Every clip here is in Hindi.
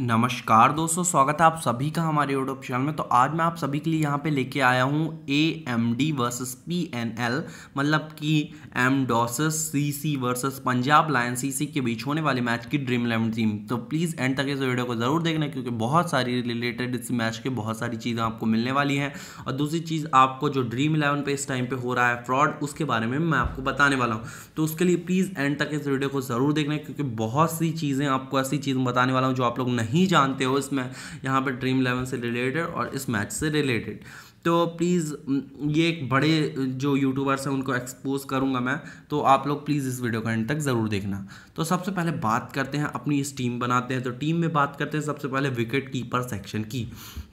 नमस्कार दोस्तों स्वागत है आप सभी का हमारे यूट्यूब चैनल में तो आज मैं आप सभी के लिए यहाँ पे लेके आया हूँ A M D versus P N L मतलब कि एम डॉसेस C C versus Punjab Lion C C के बीच होने वाले मैच की ड्रीम इलेवन टीम तो प्लीज़ एंड तक इस वीडियो को ज़रूर देखना क्योंकि बहुत सारी रिलेटेड इस मैच के बहुत सारी चीज़ें आपको मिलने वाली हैं और दूसरी चीज़ आपको जो ड्रीम इलेवन पर इस टाइम पर हो रहा है फ्रॉड उसके बारे में मैं आपको बताने वाला हूँ तो उसके लिए प्लीज़ एंड तक इस वीडियो को ज़रूर देखना क्योंकि बहुत सी चीज़ें आपको ऐसी चीज़ बताने वाला हूँ जो आप लोग नहीं नहीं जानते हो इसमें यहाँ पर ड्रीम इलेवन से रिलेटेड और इस मैच से रिलेटेड तो प्लीज़ ये एक बड़े जो यूट्यूबर्स हैं उनको एक्सपोज करूँगा मैं तो आप लोग प्लीज़ इस वीडियो का एंड तक ज़रूर देखना तो सबसे पहले बात करते हैं अपनी इस टीम बनाते हैं तो टीम में बात करते हैं सबसे पहले विकेट कीपर सेक्शन की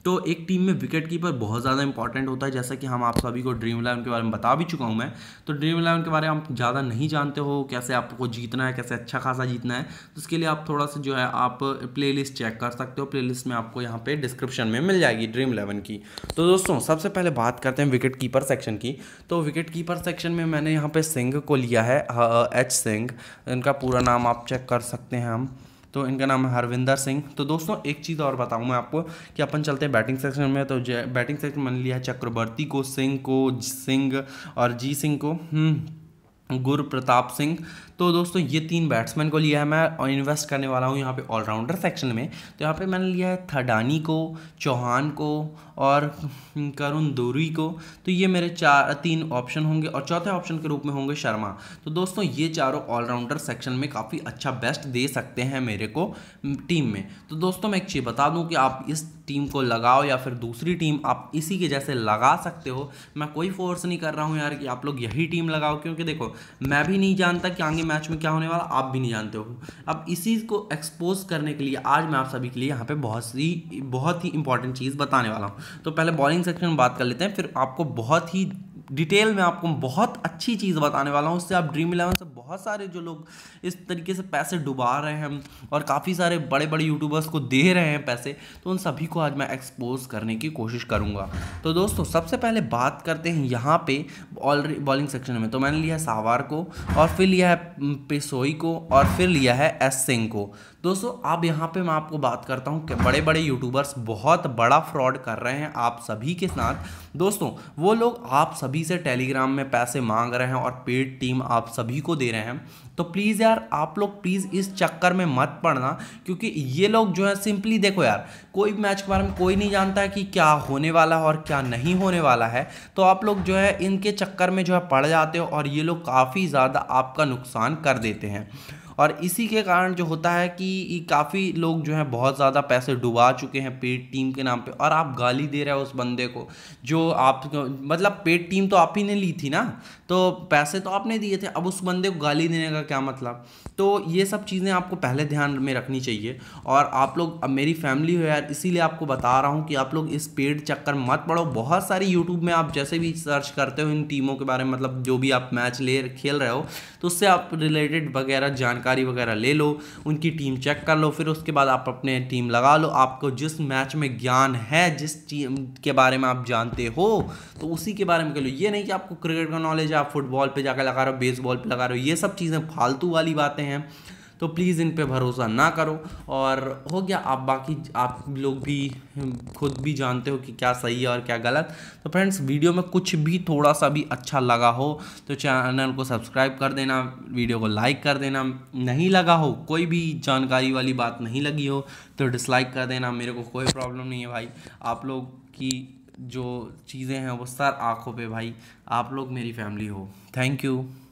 तो एक टीम में विकेट कीपर बहुत ज़्यादा इंपॉर्टेंट होता है जैसा कि हम आप सभी को ड्रीम इलेवन के बारे में बता भी चुका हूँ मैं तो ड्रीम इलेवन के बारे में आप ज़्यादा नहीं जानते हो कैसे आपको जीतना है कैसे अच्छा खासा जीतना है तो इसके लिए आप थोड़ा सा जो है आप प्ले चेक कर सकते हो प्ले में आपको यहाँ पर डिस्क्रिप्शन में मिल जाएगी ड्रीम इलेवन की तो दोस्तों सबसे पहले बात करते हैं विकेट कीपर सेक्शन की तो विकेट कीपर सेक्शन में मैंने यहाँ पर सिंह को लिया है एच सिंह इनका पूरा नाम आप चेक कर सकते हैं हम तो इनका नाम है हरविंदर सिंह तो दोस्तों एक चीज़ और बताऊँ मैं आपको कि अपन चलते हैं बैटिंग सेक्शन में तो बैटिंग सेक्शन मैंने लिया चक्रवर्ती को सिंह को सिंह और जी सिंह को हम्म, गुरु प्रताप सिंह तो दोस्तों ये तीन बैट्समैन को लिया है मैं और इन्वेस्ट करने वाला हूँ यहाँ पे ऑलराउंडर सेक्शन में तो यहाँ पे मैंने लिया है थडानी को चौहान को और करुण दूरी को तो ये मेरे चार तीन ऑप्शन होंगे और चौथे ऑप्शन के रूप में होंगे शर्मा तो दोस्तों ये चारों ऑलराउंडर सेक्शन में काफ़ी अच्छा बेस्ट दे सकते हैं मेरे को टीम में तो दोस्तों मैं एक चीज़ बता दूँ कि आप इस टीम को लगाओ या फिर दूसरी टीम आप इसी के जैसे लगा सकते हो मैं कोई फोर्स नहीं कर रहा हूँ यार कि आप लोग यही टीम लगाओ क्योंकि देखो मैं भी नहीं जानता कि आगे मैच में क्या होने वाला आप भी नहीं जानते हो अब इसी को एक्सपोज करने के लिए आज मैं आप सभी के लिए यहाँ पे बहुत सी बहुत ही इंपॉर्टेंट चीज़ बताने वाला हूँ तो पहले बॉलिंग सेक्शन में बात कर लेते हैं फिर आपको बहुत ही डिटेल में आपको बहुत अच्छी चीज़ बताने वाला हूँ उससे आप ड्रीम इलेवन से बहुत सारे जो लोग इस तरीके से पैसे डुबा रहे हैं और काफ़ी सारे बड़े बड़े यूट्यूबर्स को दे रहे हैं पैसे तो उन सभी को आज मैं एक्सपोज करने की कोशिश करूँगा तो दोस्तों सबसे पहले बात करते हैं यहाँ पे ऑलरेडी बॉलिंग सेक्शन में तो मैंने लिया है सावार को और फिर लिया है पेसोई को और फिर लिया है एस सिंह को दोस्तों अब यहाँ पे मैं आपको बात करता हूँ कि बड़े बड़े यूट्यूबर्स बहुत बड़ा फ्रॉड कर रहे हैं आप सभी के साथ दोस्तों वो लोग आप सभी सभी से टेलीग्राम में पैसे मांग रहे हैं और पेड टीम आप सभी को दे रहे हैं तो प्लीज़ यार आप लोग प्लीज़ इस चक्कर में मत पड़ना क्योंकि ये लोग जो है सिंपली देखो यार कोई मैच के बारे में कोई नहीं जानता है कि क्या होने वाला है और क्या नहीं होने वाला है तो आप लोग जो है इनके चक्कर में जो है पड़ जाते हो और ये लोग काफ़ी ज़्यादा आपका नुकसान कर देते हैं और इसी के कारण जो होता है कि काफ़ी लोग जो हैं बहुत ज़्यादा पैसे डुबा चुके हैं पेड टीम के नाम पे और आप गाली दे रहे हो उस बंदे को जो आप मतलब पेड टीम तो आप ही ने ली थी ना तो पैसे तो आपने दिए थे अब उस बंदे को गाली देने का क्या मतलब तो ये सब चीज़ें आपको पहले ध्यान में रखनी चाहिए और आप लोग अब मेरी फैमिली हो यार इसीलिए आपको बता रहा हूँ कि आप लोग इस पेड चक्कर मत पड़ो बहुत सारी यूट्यूब में आप जैसे भी सर्च करते हो इन टीमों के बारे में मतलब जो भी आप मैच ले खेल रहे हो तो उससे आप रिलेटेड वगैरह जानकारी जानकारी वगैरह ले लो उनकी टीम चेक कर लो फिर उसके बाद आप अपने टीम लगा लो आपको जिस मैच में ज्ञान है जिस टीम के बारे में आप जानते हो तो उसी के बारे में कह लो ये नहीं कि आपको क्रिकेट का नॉलेज है आप फुटबॉल पर जाकर लगा रहे हो बेसबॉल पर लगा रहे हो ये सब चीज़ें फालतू वाली बातें हैं तो प्लीज़ इन पर भरोसा ना करो और हो गया आप बाकी आप लोग भी खुद भी जानते हो कि क्या सही है और क्या गलत तो फ्रेंड्स वीडियो में कुछ भी थोड़ा सा भी अच्छा लगा हो तो चैनल को सब्सक्राइब कर देना वीडियो को लाइक कर देना नहीं लगा हो कोई भी जानकारी वाली बात नहीं लगी हो तो डिसलाइक कर देना मेरे को कोई प्रॉब्लम नहीं है भाई आप लोग की जो चीज़ें हैं वो सर आँखों पर भाई आप लोग मेरी फैमिली हो थैंक यू